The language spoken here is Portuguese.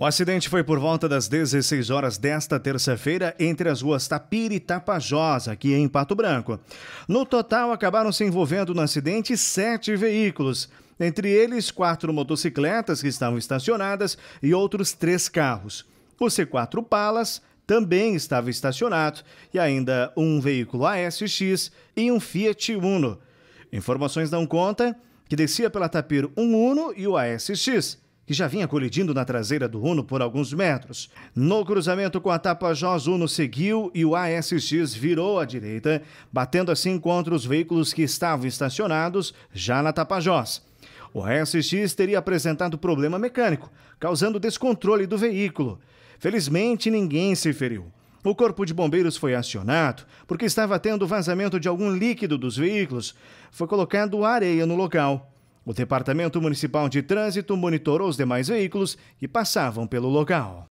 O acidente foi por volta das 16 horas desta terça-feira entre as ruas Tapira e Tapajós, aqui em Pato Branco. No total, acabaram se envolvendo no acidente sete veículos, entre eles quatro motocicletas que estavam estacionadas e outros três carros. O C4 Palas também estava estacionado e ainda um veículo ASX e um Fiat Uno. Informações dão conta que descia pela Tapir um Uno e o ASX que já vinha colidindo na traseira do Uno por alguns metros. No cruzamento com a Tapajós, Uno seguiu e o ASX virou à direita, batendo assim contra os veículos que estavam estacionados já na Tapajós. O ASX teria apresentado problema mecânico, causando descontrole do veículo. Felizmente, ninguém se feriu. O corpo de bombeiros foi acionado porque estava tendo vazamento de algum líquido dos veículos. Foi colocado areia no local. O Departamento Municipal de Trânsito monitorou os demais veículos que passavam pelo local.